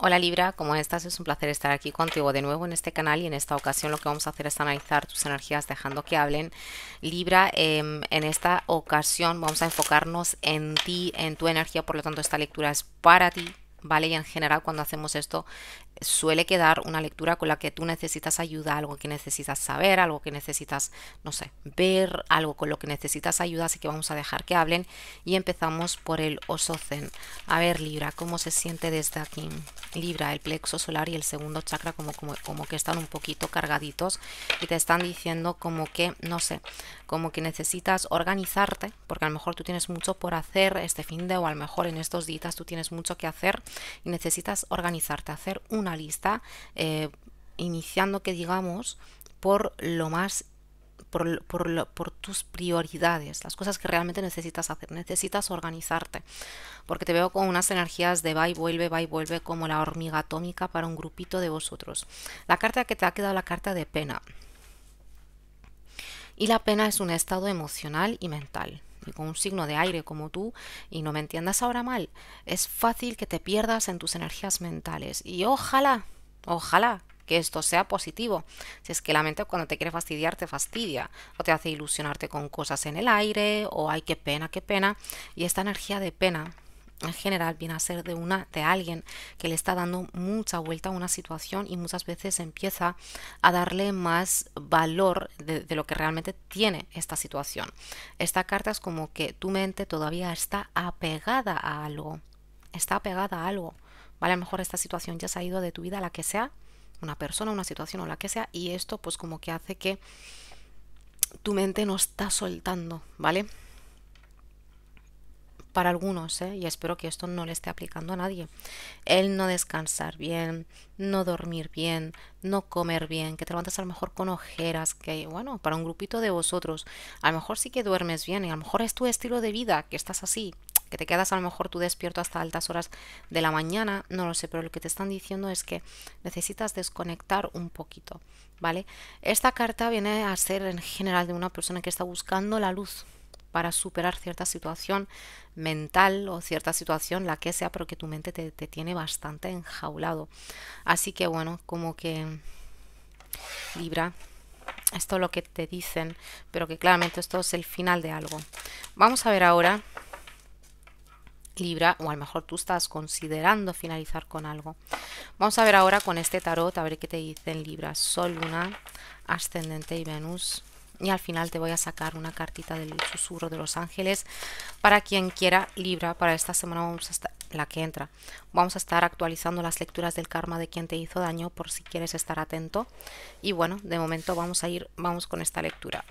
Hola Libra, ¿cómo estás? Es un placer estar aquí contigo de nuevo en este canal y en esta ocasión lo que vamos a hacer es analizar tus energías dejando que hablen. Libra, em, en esta ocasión vamos a enfocarnos en ti, en tu energía, por lo tanto esta lectura es para ti, ¿vale? Y en general cuando hacemos esto suele quedar una lectura con la que tú necesitas ayuda, algo que necesitas saber, algo que necesitas, no sé, ver, algo con lo que necesitas ayuda, así que vamos a dejar que hablen y empezamos por el oso zen. A ver, Libra, ¿cómo se siente desde aquí? Libra, el plexo solar y el segundo chakra como, como, que están un poquito cargaditos y te están diciendo como que, no sé, como que necesitas organizarte, porque a lo mejor tú tienes mucho por hacer este fin de o a lo mejor en estos días tú tienes mucho que hacer y necesitas organizarte, hacer una lista, eh, iniciando que digamos por lo más por, por, por, tus prioridades, las cosas que realmente necesitas hacer, necesitas organizarte, porque te veo con unas energías de va y vuelve, va y vuelve, como la hormiga atómica para un grupito de vosotros. La carta que te ha quedado, la carta de pena. Y la pena es un estado emocional y mental con un signo de aire como tú, y no me entiendas ahora mal, es fácil que te pierdas en tus energías mentales. Y ojalá, ojalá que esto sea positivo. Si es que la mente cuando te quiere fastidiar te fastidia o te hace ilusionarte con cosas en el aire o hay qué pena, qué pena. Y esta energía de pena en general viene a ser de una de alguien que le está dando mucha vuelta a una situación y muchas veces empieza a darle más valor de, lo que realmente tiene esta situación. Esta carta es como que tu mente todavía está apegada a algo, está apegada a algo. Vale, a lo mejor esta situación ya se ha ido de tu vida, la que sea, una persona, una situación o la que sea, y esto pues como que hace que tu mente no está soltando, ¿vale? para algunos, ¿eh? y espero que esto no le esté aplicando a nadie. El no descansar bien, no dormir bien, no comer bien, que te levantas a lo mejor con ojeras, que bueno, para un grupito de vosotros, a lo mejor sí que duermes bien y a lo mejor es tu estilo de vida, que estás así, que te quedas a lo mejor tú despierto hasta altas horas de la mañana, no lo sé, pero lo que te están diciendo es que necesitas desconectar un poquito, ¿vale? Esta carta viene a ser en general de una persona que está buscando la luz, para superar cierta situación mental o cierta situación, la que sea, pero que tu mente te, te tiene bastante enjaulado. Así que bueno, como que Libra, esto es lo que te dicen, pero que claramente esto es el final de algo. Vamos a ver ahora, Libra, o a lo mejor tú estás considerando finalizar con algo. Vamos a ver ahora con este tarot, a ver qué te dicen Libra, Sol, Luna, Ascendente y Venus y al final te voy a sacar una cartita del susurro de los ángeles para quien quiera Libra para esta semana vamos a estar la que entra vamos a estar actualizando las lecturas del karma de quien te hizo daño por si quieres estar atento y bueno de momento vamos a ir vamos con esta lectura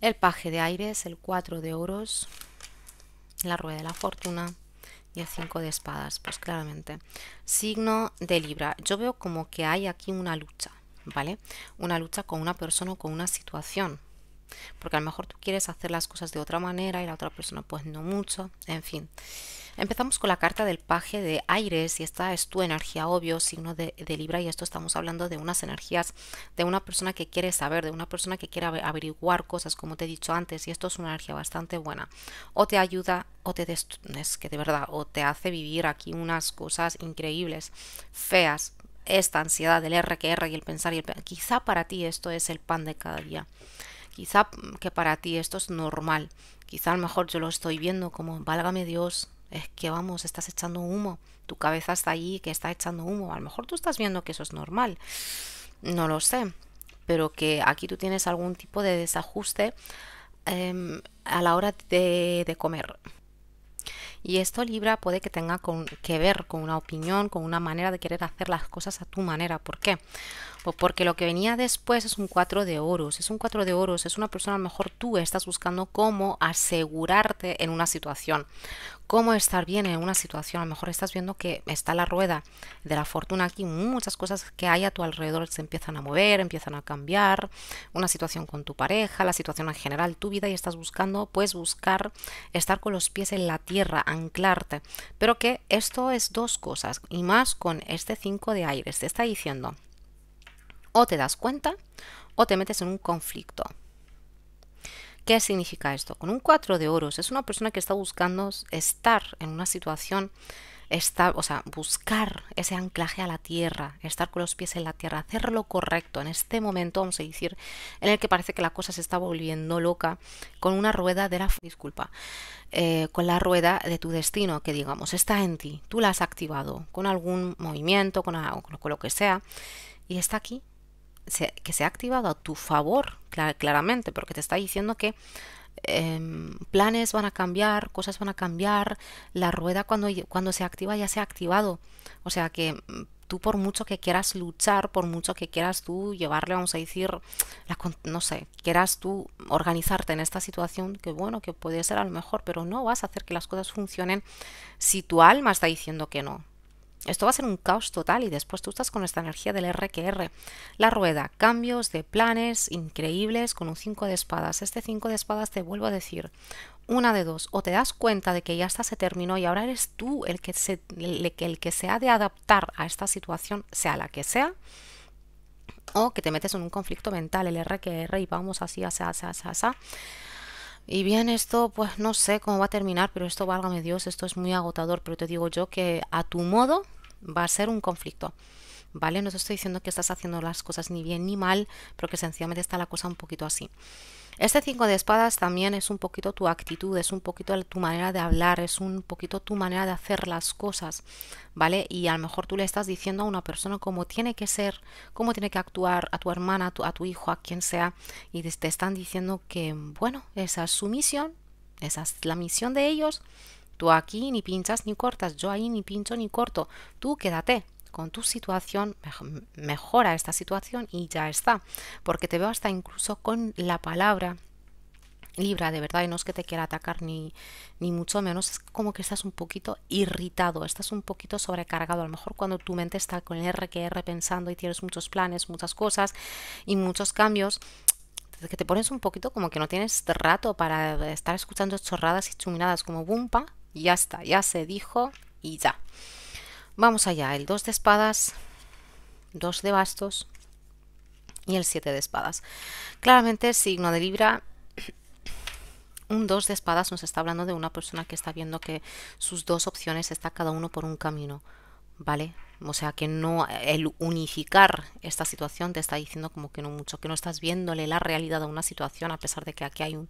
el paje de aires el 4 de oros la rueda de la fortuna y el 5 de espadas pues claramente signo de libra yo veo como que hay aquí una lucha ¿vale? Una lucha con una persona o con una situación. Porque a lo mejor tú quieres hacer las cosas de otra manera y la otra persona pues no mucho, en fin. Empezamos con la carta del paje de Aires y esta es tu energía, obvio, signo de, Libra y esto estamos hablando de unas energías de una persona que quiere saber, de una persona que quiere averiguar cosas, como te he dicho antes, y esto es una energía bastante buena. O te ayuda o te es que de verdad, o te hace vivir aquí unas cosas increíbles, feas, esta ansiedad del R y el pensar y el pensar. Quizá para ti esto es el pan de cada día. Quizá mm, que para ti esto es normal. Quizá a lo mejor yo lo estoy viendo como, válgame Dios, es que vamos, estás echando humo. Tu cabeza está ahí que está echando humo. A lo mejor tú estás viendo que eso es normal. No lo sé. Pero que aquí tú tienes algún tipo de desajuste em, a la hora de, de comer. Y esto Libra puede que tenga que ver con una opinión, con una manera de querer hacer las cosas a tu manera. ¿Por qué? porque lo que venía después es un 4 de oros. Es un 4 de oros, es una persona, a lo mejor tú estás buscando cómo asegurarte en una situación, cómo estar bien en una situación. A lo mejor estás viendo que está la rueda de la fortuna aquí, muchas cosas que hay a tu alrededor se empiezan a mover, empiezan a cambiar, una situación con tu pareja, la situación en general, tu vida y estás buscando, pues buscar estar con los pies en la tierra, anclarte. Pero que esto es dos cosas y más con este 5 de aires. Te está diciendo o te das cuenta o te metes en un conflicto. ¿Qué significa esto? Con un 4 de oros es una persona que está buscando estar en una situación estar, o sea, buscar ese anclaje a la tierra, estar con los pies en la tierra, hacer lo correcto en este momento, vamos a decir, en el que parece que la cosa se está volviendo loca, con una rueda de la disculpa, eh, con la rueda de tu destino, que digamos, está en ti, tú la has activado con algún movimiento, con, con lo que sea, y está aquí que se ha activado a tu favor, claramente, porque te está diciendo que em, planes van a cambiar, cosas van a cambiar, la rueda cuando, cuando se activa ya se ha activado. O sea que tú por mucho que quieras luchar, por mucho que quieras tú llevarle, vamos a decir, no sé, quieras tú organizarte en esta situación, que bueno, que puede ser a lo mejor, pero no vas a hacer que las cosas funcionen si tu alma está diciendo que no. Esto va a ser un caos total y después tú estás con esta energía del RQR. La rueda, cambios de planes increíbles con un 5 de espadas. Este 5 de espadas te vuelvo a decir, una de dos, o te das cuenta de que ya hasta se terminó y ahora eres tú el que se, el que se ha de adaptar a esta situación, sea la que sea, o que te metes en un conflicto mental, el RQR y vamos así, así, así, así. así. Y bien, esto pues no sé cómo va a terminar, pero esto válgame Dios, esto es muy agotador, pero te digo yo que a tu modo va a ser un conflicto. ¿Vale? No te estoy diciendo que estás haciendo las cosas ni bien ni mal, pero que sencillamente está la cosa un poquito así. Este 5 de espadas también es un poquito tu actitud, es un poquito tu manera de hablar, es un poquito tu manera de hacer las cosas, ¿vale? Y a lo mejor tú le estás diciendo a una persona cómo tiene que ser, cómo tiene que actuar a tu hermana, a tu, hijo, a quien sea, y te están diciendo que, bueno, esa es su misión, esa es la misión de ellos, Tú aquí ni pinchas ni cortas, yo ahí ni pincho ni corto. Tú quédate con tu situación, mejora esta situación y ya está. Porque te veo hasta incluso con la palabra Libra, de verdad, y no es que te quiera atacar ni, ni mucho menos, es como que estás un poquito irritado, estás un poquito sobrecargado. A lo mejor cuando tu mente está con el RQR pensando y tienes muchos planes, muchas cosas y muchos cambios, que te pones un poquito como que no tienes rato para estar escuchando chorradas y chuminadas como Bumpa, ya está, ya se dijo y ya. Vamos allá, el 2 de espadas, 2 de bastos y el 7 de espadas. Claramente, el signo de Libra, un 2 de espadas nos está hablando de una persona que está viendo que sus dos opciones está cada uno por un camino, ¿vale? O sea que no el unificar esta situación te está diciendo como que no mucho, que no estás viéndole la realidad a una situación a pesar de que aquí hay un,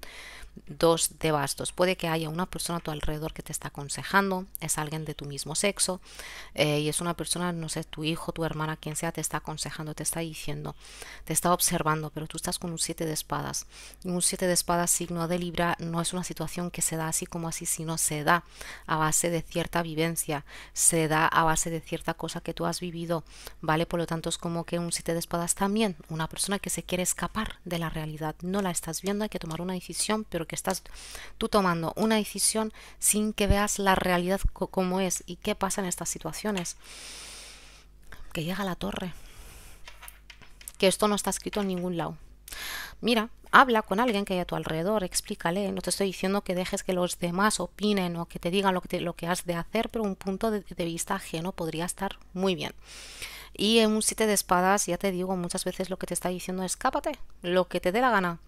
dos de Puede que haya una persona a tu alrededor que te está aconsejando, es alguien de tu mismo sexo eh, y es una persona, no sé, tu hijo, tu hermana, quien sea, te está aconsejando, te está diciendo, te está observando, pero tú estás con un siete de espadas. un siete de espadas signo de Libra no es una situación que se da así como así, sino se da a base de cierta vivencia, se da a base de cierta cosa que tú has vivido, ¿vale? Por lo tanto, es como que un sitio de espadas también, una persona que se quiere escapar de la realidad, no la estás viendo, hay que tomar una decisión, pero que estás tú tomando una decisión sin que veas la realidad como es y qué pasa en estas situaciones. Que llega la torre. Que esto no está escrito en ningún lado. Mira, habla con alguien que hay a tu alrededor, explícale. No te estoy diciendo que dejes que los demás opinen o que te digan lo que, lo que has de hacer, pero un punto de, vista ajeno podría estar muy bien. Y en un sitio de espadas, ya te digo, muchas veces lo que te está diciendo es escápate, lo que te dé la gana.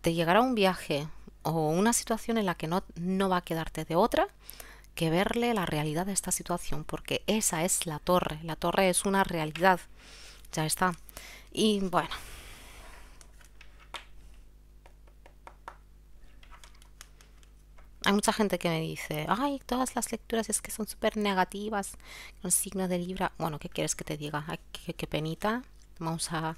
Te llegará un viaje o una situación en la que no, no va a quedarte de otra que verle la realidad de esta situación, porque esa es la torre, la torre es una realidad, ya está. Y bueno, Hay mucha gente que me dice, ay, todas las lecturas es que son súper negativas, Un signo de Libra. Bueno, ¿qué quieres que te diga? Ay, qué, penita. Vamos a,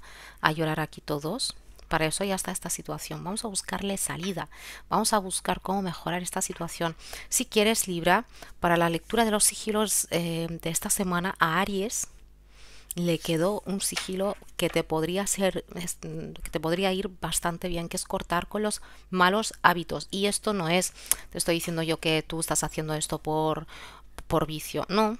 llorar aquí todos. Para eso ya está esta situación. Vamos a buscarle salida. Vamos a buscar cómo mejorar esta situación. Si quieres, Libra, para la lectura de los sigilos eh, de esta semana a Aries, le quedó un sigilo que te podría ser que te podría ir bastante bien, que es cortar con los malos hábitos. Y esto no es, te estoy diciendo yo que tú estás haciendo esto por, por vicio, no.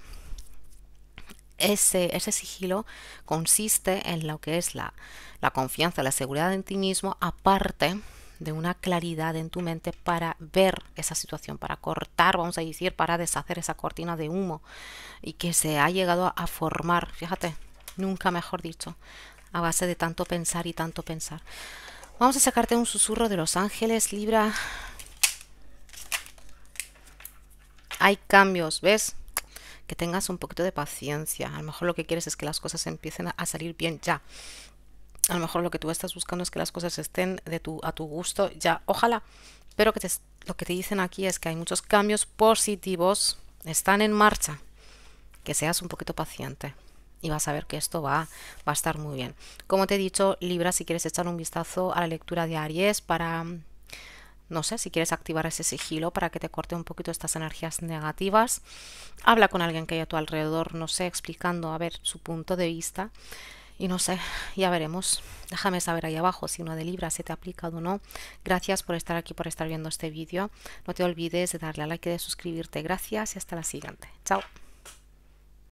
Ese, ese sigilo consiste en lo que es la, la confianza, la seguridad en ti mismo, aparte de una claridad en tu mente para ver esa situación, para cortar, vamos a decir, para deshacer esa cortina de humo y que se ha llegado a formar, fíjate, nunca mejor dicho, a base de tanto pensar y tanto pensar. Vamos a sacarte un susurro de los ángeles, Libra. Hay cambios, ¿ves? Que tengas un poquito de paciencia. A lo mejor lo que quieres es que las cosas empiecen a salir bien ya a lo mejor lo que tú estás buscando es que las cosas estén de tu, a tu gusto, ya, ojalá, pero lo que te dicen aquí es que hay muchos cambios positivos, están en marcha, que seas un poquito paciente y vas a ver que esto va, va a estar muy bien. Como te he dicho, Libra, si quieres echar un vistazo a la lectura de Aries para, no sé, si quieres activar ese sigilo para que te corte un poquito estas energías negativas, habla con alguien que haya a tu alrededor, no sé, explicando, a ver, su punto de vista. Y no sé, ya veremos. Déjame saber ahí abajo, si una de Libra, se te ha aplicado o no. Gracias por estar aquí, por estar viendo este vídeo. No te olvides de darle a like y de suscribirte. Gracias y hasta la siguiente. Chao.